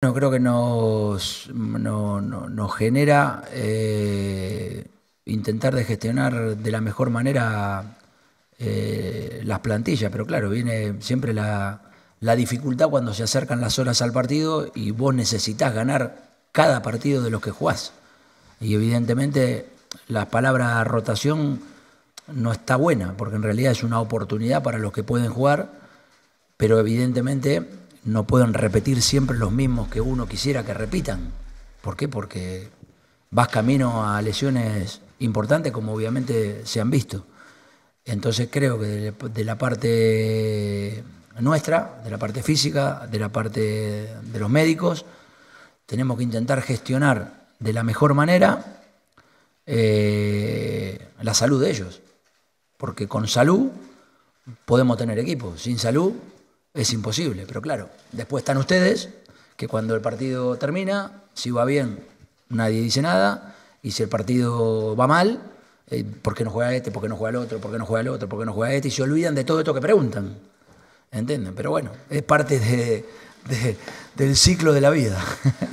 Bueno, creo que nos, genera eh, intentar de gestionar de la mejor manera eh, las plantillas, pero claro, viene siempre la, la, dificultad cuando se acercan las horas al partido y vos necesitas ganar cada partido de los que jugás. Y evidentemente la palabra rotación no está buena, porque en realidad es una oportunidad para los que pueden jugar, pero evidentemente no pueden repetir siempre los mismos que uno quisiera que repitan. ¿Por qué? Porque vas camino a lesiones importantes como obviamente se han visto. Entonces creo que de la parte nuestra, de la parte física, de la parte de los médicos, tenemos que intentar gestionar de la mejor manera eh, la salud de ellos. Porque con salud podemos tener equipo, sin salud es imposible. Pero claro, después están ustedes, que cuando el partido termina, si va bien, nadie dice nada, y si el partido va mal, porque eh, ¿por qué no juega este? ¿Por qué no juega el otro? ¿Por qué no juega el otro? ¿Por qué no juega este? Y se olvidan de todo esto que preguntan. ¿Entienden? Pero bueno, es parte del ciclo de la vida.